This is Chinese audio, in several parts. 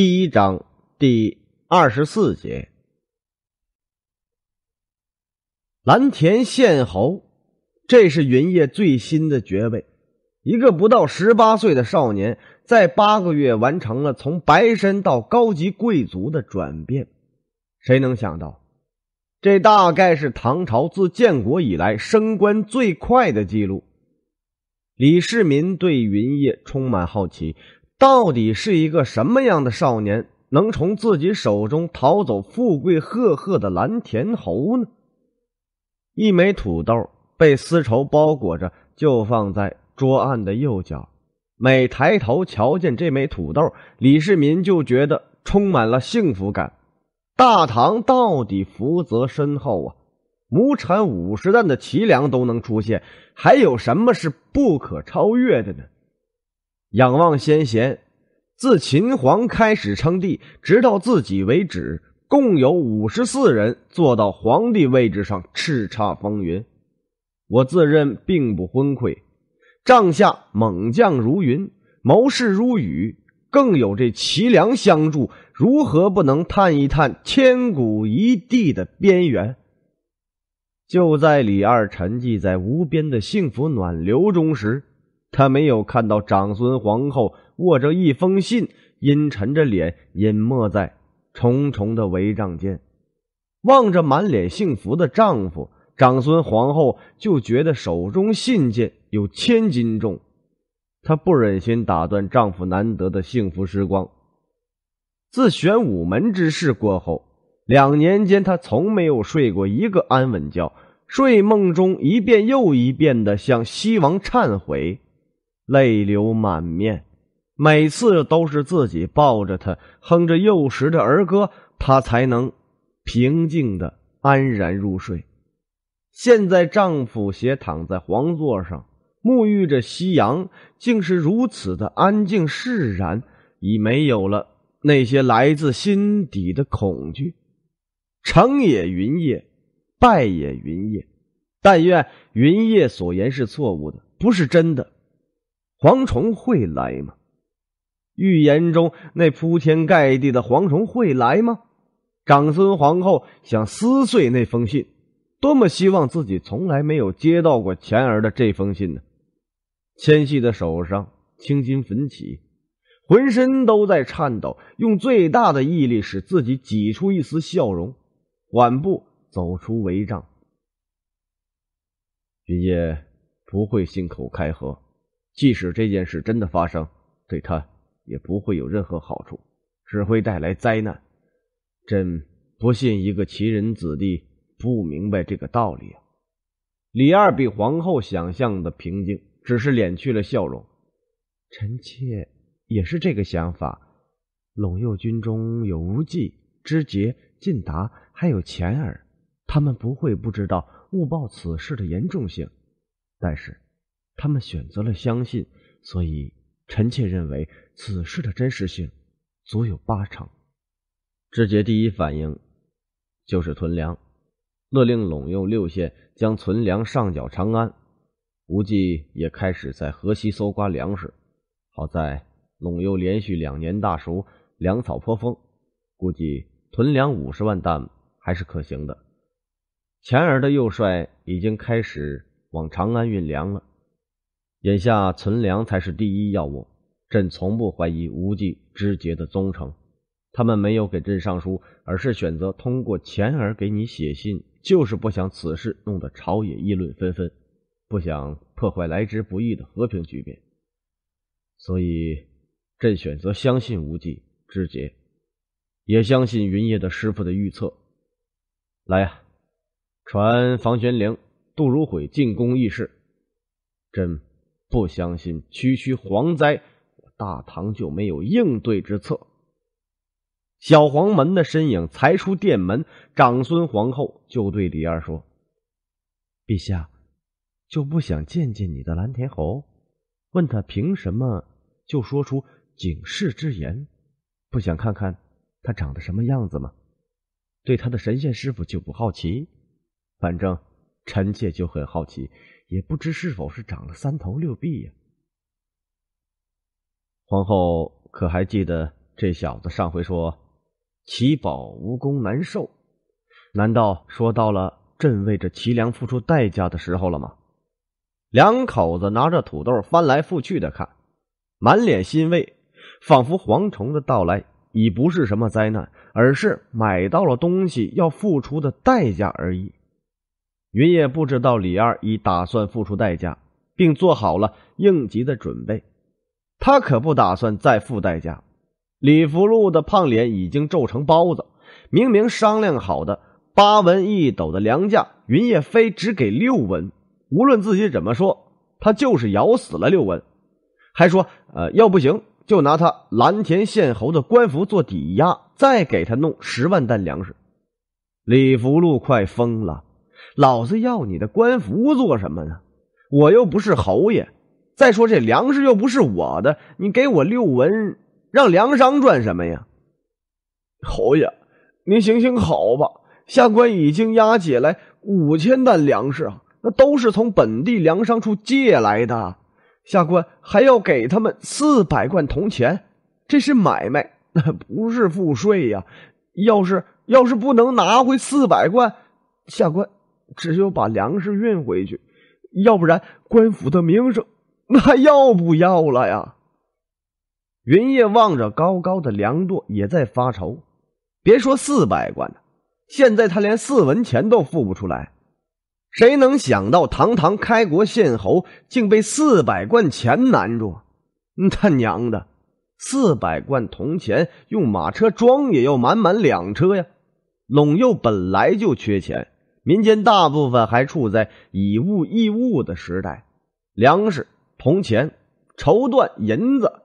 第一章第二十四节，蓝田县侯，这是云烨最新的爵位。一个不到十八岁的少年，在八个月完成了从白身到高级贵族的转变。谁能想到，这大概是唐朝自建国以来升官最快的记录。李世民对云烨充满好奇。到底是一个什么样的少年，能从自己手中逃走富贵赫赫的蓝田侯呢？一枚土豆被丝绸包裹着，就放在桌案的右角。每抬头瞧见这枚土豆，李世民就觉得充满了幸福感。大唐到底福泽深厚啊！亩产五十担的奇粮都能出现，还有什么是不可超越的呢？仰望先贤，自秦皇开始称帝，直到自己为止，共有五十四人坐到皇帝位置上叱咤风云。我自认并不昏聩，帐下猛将如云，谋士如雨，更有这齐梁相助，如何不能探一探千古一帝的边缘？就在李二沉寂在无边的幸福暖流中时。她没有看到长孙皇后握着一封信，阴沉着脸隐没在重重的帷帐间。望着满脸幸福的丈夫，长孙皇后就觉得手中信件有千斤重。她不忍心打断丈夫难得的幸福时光。自玄武门之事过后，两年间她从没有睡过一个安稳觉，睡梦中一遍又一遍的向西王忏悔。泪流满面，每次都是自己抱着他，哼着幼时的儿歌，他才能平静的安然入睡。现在丈夫斜躺在皇座上，沐浴着夕阳，竟是如此的安静释然，已没有了那些来自心底的恐惧。成也云叶，败也云叶，但愿云叶所言是错误的，不是真的。蝗虫会来吗？预言中那铺天盖地的蝗虫会来吗？长孙皇后想撕碎那封信，多么希望自己从来没有接到过钱儿的这封信呢！纤细的手上青筋粉起，浑身都在颤抖，用最大的毅力使自己挤出一丝笑容，缓步走出围帐。云烨不会信口开河。即使这件事真的发生，对他也不会有任何好处，只会带来灾难。朕不信一个奇人子弟不明白这个道理啊！李二比皇后想象的平静，只是敛去了笑容。臣妾也是这个想法。陇右军中有无忌、知节、晋达，还有钱儿，他们不会不知道误报此事的严重性，但是。他们选择了相信，所以臣妾认为此事的真实性足有八成。志杰第一反应就是屯粮，勒令陇右六县将存粮上缴长安。无忌也开始在河西搜刮粮食，好在陇右连续两年大熟，粮草颇丰，估计屯粮五十万担还是可行的。前儿的右帅已经开始往长安运粮了。眼下存粮才是第一要务。朕从不怀疑无忌之杰的忠诚，他们没有给朕上书，而是选择通过钱儿给你写信，就是不想此事弄得朝野议论纷纷，不想破坏来之不易的和平局面。所以，朕选择相信无忌之杰，也相信云烨的师傅的预测。来呀，传房玄龄、杜如晦进宫议事。朕。不相信区区蝗灾，大唐就没有应对之策。小黄门的身影才出殿门，长孙皇后就对李二说：“陛下，就不想见见你的蓝田侯？问他凭什么就说出警示之言？不想看看他长得什么样子吗？对他的神仙师傅就不好奇？反正臣妾就很好奇。”也不知是否是长了三头六臂呀？皇后可还记得这小子上回说，齐宝无功难受？难道说到了朕为这齐梁付出代价的时候了吗？两口子拿着土豆翻来覆去的看，满脸欣慰，仿佛蝗虫的到来已不是什么灾难，而是买到了东西要付出的代价而已。云烨不知道李二已打算付出代价，并做好了应急的准备，他可不打算再付代价。李福禄的胖脸已经皱成包子，明明商量好的八文一斗的粮价，云烨非只给六文。无论自己怎么说，他就是咬死了六文，还说：“呃，要不行就拿他蓝田县侯的官服做抵押，再给他弄十万担粮食。”李福禄快疯了。老子要你的官服做什么呢？我又不是侯爷。再说这粮食又不是我的，你给我六文，让粮商赚什么呀？侯爷，您行行好吧，下官已经押解来五千担粮食啊，那都是从本地粮商处借来的，下官还要给他们四百贯铜钱，这是买卖，那不是赋税呀。要是要是不能拿回四百贯，下官。只有把粮食运回去，要不然官府的名声 那还要不要了呀？云烨望着高高的粮垛，也在发愁。别说四百贯了，现在他连四文钱都付不出来。谁能想到，堂堂开国县侯，竟被四百贯钱难住？他娘的，四百贯铜钱用马车装，也要满满两车呀！陇右本来就缺钱。民间大部分还处在以物易物的时代，粮食、铜钱、绸缎、银子，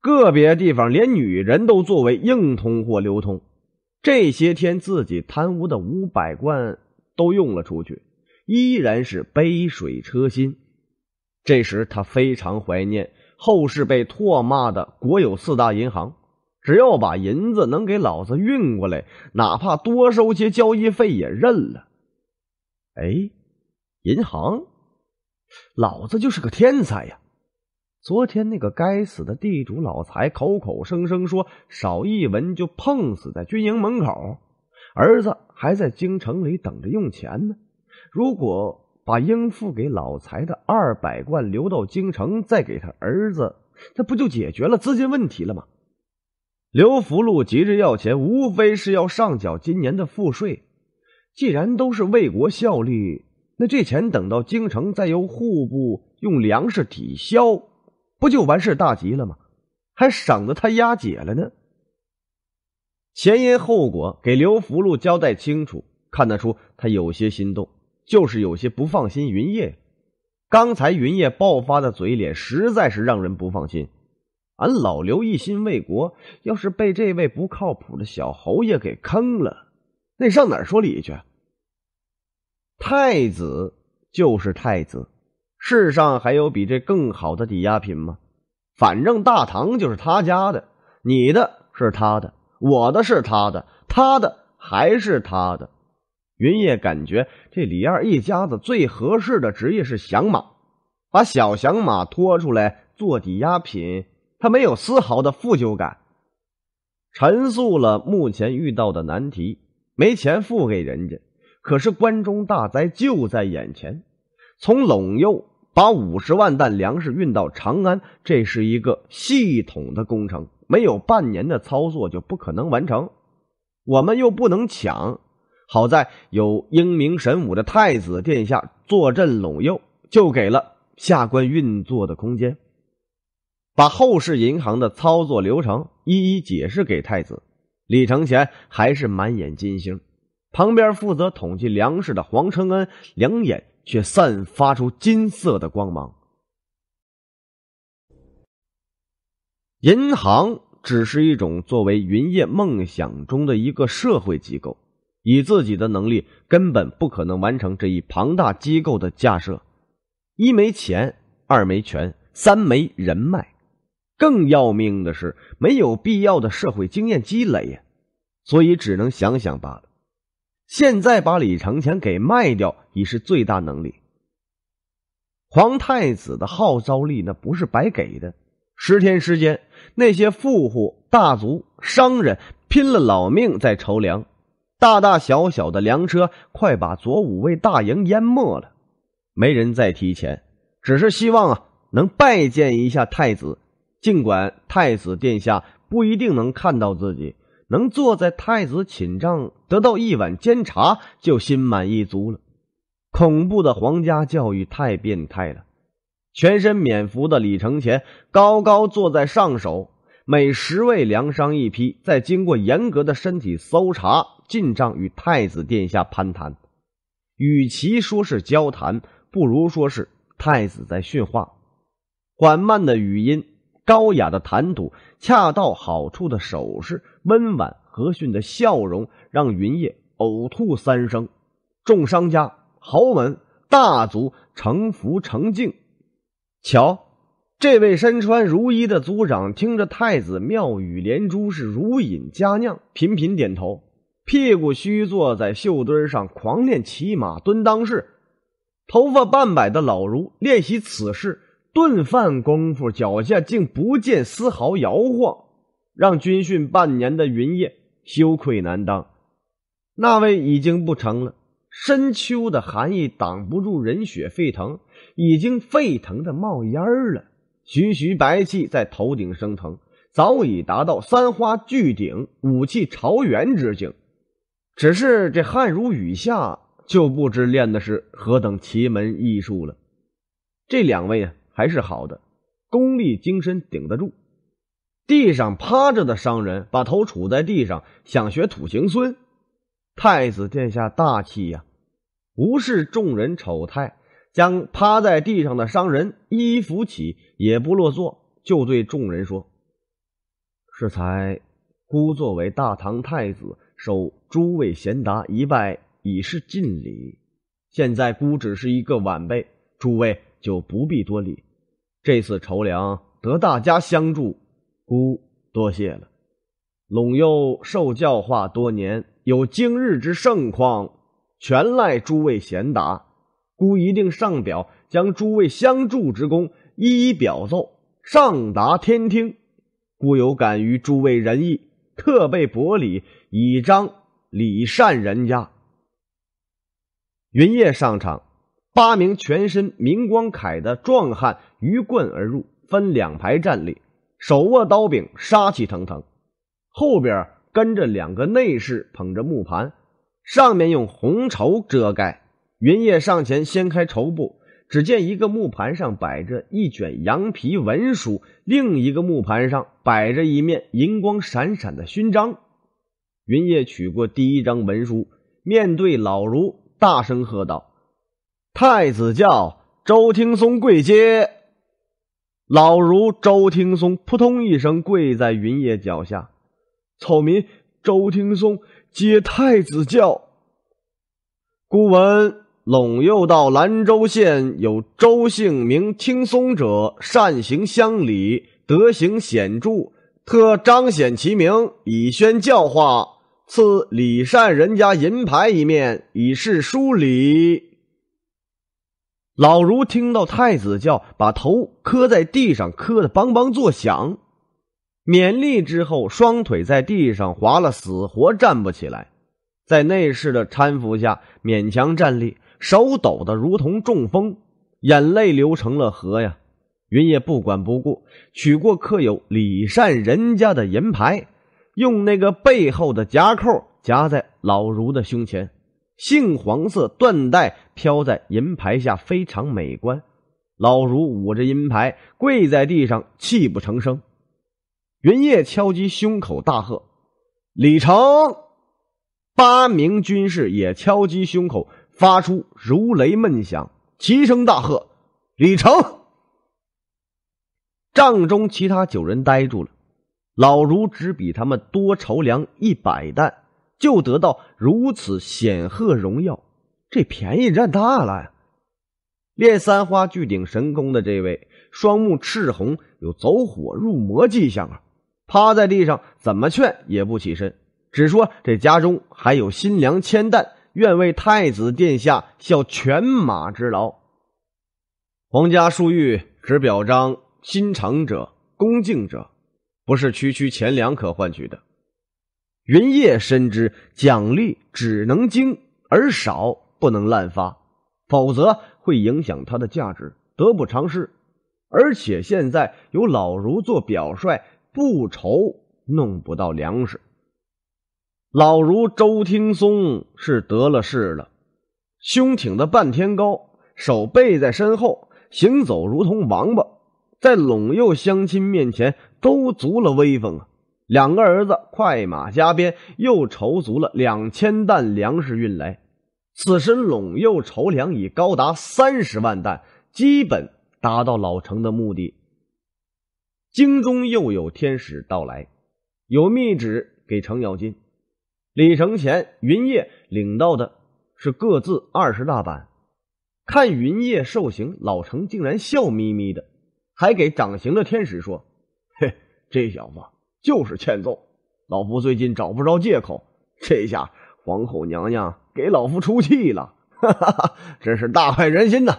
个别地方连女人都作为硬通货流通。这些天自己贪污的五百贯都用了出去，依然是杯水车薪。这时他非常怀念后世被唾骂的国有四大银行，只要把银子能给老子运过来，哪怕多收些交易费也认了。哎，银行，老子就是个天才呀！昨天那个该死的地主老财口口声声说少一文就碰死在军营门口，儿子还在京城里等着用钱呢。如果把应付给老财的二百贯留到京城，再给他儿子，那不就解决了资金问题了吗？刘福禄急着要钱，无非是要上缴今年的赋税。既然都是为国效力，那这钱等到京城再由户部用粮食抵消，不就完事大吉了吗？还省得他押解了呢。前因后果给刘福禄交代清楚，看得出他有些心动，就是有些不放心云烨。刚才云烨爆发的嘴脸实在是让人不放心。俺老刘一心为国，要是被这位不靠谱的小侯爷给坑了，那上哪儿说理去？太子就是太子，世上还有比这更好的抵押品吗？反正大唐就是他家的，你的，是他的，我的，是他的，他的还是他的。云烨感觉这李二一家子最合适的职业是响马，把小响马拖出来做抵押品，他没有丝毫的负疚感。陈述了目前遇到的难题，没钱付给人家。可是关中大灾就在眼前，从陇右把五十万担粮食运到长安，这是一个系统的工程，没有半年的操作就不可能完成。我们又不能抢，好在有英明神武的太子殿下坐镇陇右，就给了下官运作的空间。把后世银行的操作流程一一解释给太子李承乾还是满眼金星。旁边负责统计粮食的黄承恩，两眼却散发出金色的光芒。银行只是一种作为云烨梦想中的一个社会机构，以自己的能力根本不可能完成这一庞大机构的架设。一没钱，二没权，三没人脉，更要命的是没有必要的社会经验积累呀。所以只能想想罢了。现在把李承乾给卖掉已是最大能力。皇太子的号召力那不是白给的。十天时间，那些富户、大族、商人拼了老命在筹粮，大大小小的粮车快把左武卫大营淹没了。没人再提钱，只是希望啊能拜见一下太子，尽管太子殿下不一定能看到自己。能坐在太子寝帐，得到一碗煎茶就心满意足了。恐怖的皇家教育太变态了。全身免服的李承乾高高坐在上首，每十位粮商一批，再经过严格的身体搜查，进帐与太子殿下攀谈。与其说是交谈，不如说是太子在训话。缓慢的语音。高雅的谈吐，恰到好处的手势，温婉和煦的笑容，让云烨呕吐三声。众商家、豪门、大族诚服诚敬。瞧，这位身穿如衣的族长，听着太子妙语连珠，是如饮佳酿，频频点头，屁股虚坐在绣墩上，狂练骑马蹲裆式。头发半百的老儒练习此事。顿饭功夫，脚下竟不见丝毫摇晃，让军训半年的云烨羞愧难当。那位已经不成了，深秋的寒意挡不住人血沸腾，已经沸腾的冒烟儿了，徐徐白气在头顶升腾，早已达到三花聚顶、五气朝元之境。只是这汗如雨下，就不知练的是何等奇门异术了。这两位啊。还是好的，功力精深，顶得住。地上趴着的商人，把头杵在地上，想学土行孙。太子殿下大气呀，无视众人丑态，将趴在地上的商人一一扶起，也不落座，就对众人说：“适才，孤作为大唐太子，受诸位贤达一拜，已是尽礼。现在孤只是一个晚辈，诸位就不必多礼。”这次筹粮得大家相助，孤多谢了。陇右受教化多年，有今日之盛况，全赖诸位贤达。孤一定上表，将诸位相助之功一一表奏，上达天听。孤有感于诸位仁义，特备薄礼以彰礼善人家。云烨上场。八名全身明光铠的壮汉鱼贯而入，分两排站立，手握刀柄，杀气腾腾。后边跟着两个内侍，捧着木盘，上面用红绸遮盖。云烨上前掀开绸布，只见一个木盘上摆着一卷羊皮文书，另一个木盘上摆着一面银光闪闪的勋章。云烨取过第一张文书，面对老如大声喝道。太子叫周听松跪接，老儒周听松扑通一声跪在云烨脚下。草民周听松接太子教。孤闻陇右道兰州县有周姓名听松者，善行乡里，德行显著，特彰显其名，以宣教化，赐李善人家银牌一面，以示书礼。老如听到太子叫，把头磕在地上，磕得梆梆作响。勉励之后，双腿在地上滑了，死活站不起来。在内侍的搀扶下，勉强站立，手抖得如同中风，眼泪流成了河呀。云烨不管不顾，取过刻有李善人家的银牌，用那个背后的夹扣夹在老如的胸前，杏黄色缎带。飘在银牌下非常美观，老如捂着银牌跪在地上泣不成声。云烨敲击胸口大喝：“李成！”八名军士也敲击胸口，发出如雷闷响，齐声大喝：“李成！”帐中其他九人呆住了。老如只比他们多筹粮一百担，就得到如此显赫荣耀。这便宜占大了呀！练三花聚顶神功的这位，双目赤红，有走火入魔迹象啊！趴在地上，怎么劝也不起身，只说这家中还有新粮千担，愿为太子殿下效犬马之劳。皇家殊玉只表彰心诚者、恭敬者，不是区区钱粮可换取的。云烨深知，奖励只能精而少。不能滥发，否则会影响它的价值，得不偿失。而且现在有老如做表率，不愁弄不到粮食。老如周听松是得了势了，胸挺得半天高，手背在身后行走，如同王八，在陇右乡亲面前都足了威风啊！两个儿子快马加鞭，又筹足了两千担粮食运来。此时，陇右筹粮已高达三十万担，基本达到老程的目的。京中又有天使到来，有密旨给程咬金、李承前、云烨领到的是各自二十大板。看云烨受刑，老程竟然笑眯眯的，还给掌刑的天使说：“嘿，这小子就是欠揍。老夫最近找不着借口，这下。”皇后娘娘给老夫出气了，哈哈！哈，真是大快人心呐！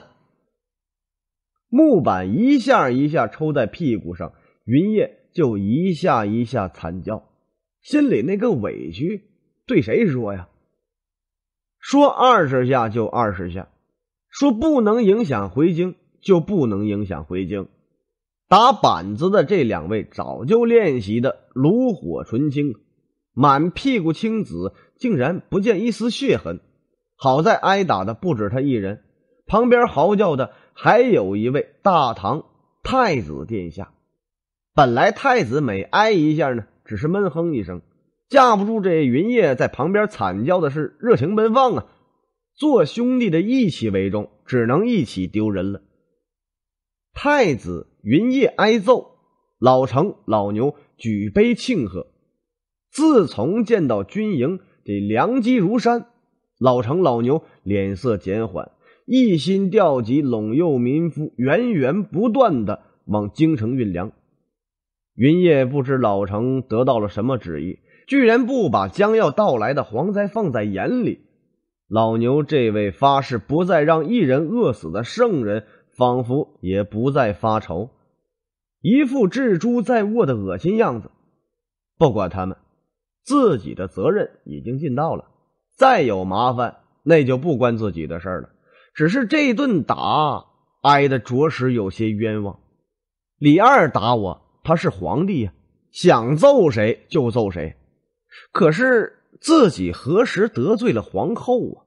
木板一下一下抽在屁股上，云烨就一下一下惨叫，心里那个委屈，对谁说呀？说二十下就二十下，说不能影响回京就不能影响回京。打板子的这两位早就练习的炉火纯青，满屁股青紫。竟然不见一丝血痕，好在挨打的不止他一人，旁边嚎叫的还有一位大唐太子殿下。本来太子每挨一下呢，只是闷哼一声，架不住这云烨在旁边惨叫的是热情奔放啊，做兄弟的义气为重，只能一起丢人了。太子云烨挨揍，老程老牛举杯庆贺。自从见到军营。这良机如山，老程老牛脸色减缓，一心调集陇右民夫，源源不断的往京城运粮。云烨不知老程得到了什么旨意，居然不把将要到来的蝗灾放在眼里。老牛这位发誓不再让一人饿死的圣人，仿佛也不再发愁，一副置诸在握的恶心样子。不管他们。自己的责任已经尽到了，再有麻烦那就不关自己的事了。只是这顿打挨的着实有些冤枉。李二打我，他是皇帝呀，想揍谁就揍谁。可是自己何时得罪了皇后啊？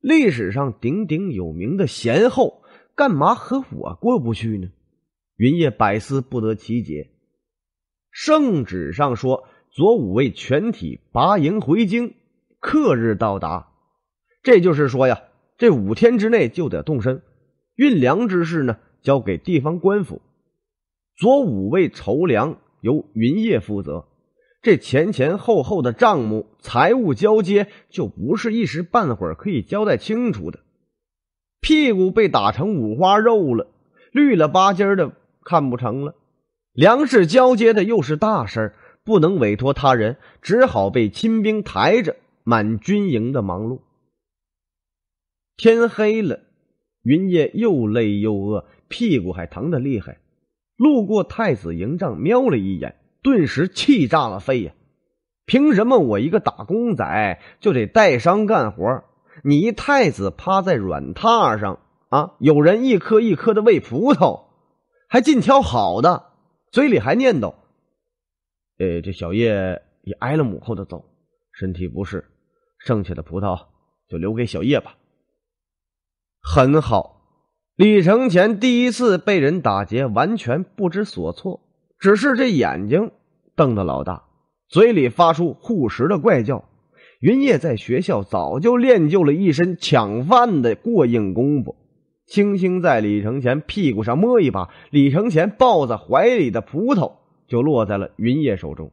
历史上鼎鼎有名的贤后，干嘛和我过不去呢？云烨百思不得其解。圣旨上说。左五卫全体拔营回京，克日到达。这就是说呀，这五天之内就得动身。运粮之事呢，交给地方官府。左五卫筹粮由云烨负责。这前前后后的账目、财务交接，就不是一时半会儿可以交代清楚的。屁股被打成五花肉了，绿了吧唧的，看不成了。粮食交接的又是大事儿。不能委托他人，只好被亲兵抬着满军营的忙碌。天黑了，云烨又累又饿，屁股还疼得厉害。路过太子营帐，瞄了一眼，顿时气炸了肺呀！凭什么我一个打工仔就得带伤干活？你太子趴在软榻上啊，有人一颗一颗的喂葡萄，还尽挑好的，嘴里还念叨。呃，这小叶也挨了母后的揍，身体不适，剩下的葡萄就留给小叶吧。很好，李承前第一次被人打劫，完全不知所措，只是这眼睛瞪得老大，嘴里发出护食的怪叫。云叶在学校早就练就了一身抢饭的过硬功夫，轻轻在李承前屁股上摸一把，李承前抱在怀里的葡萄。就落在了云烨手中。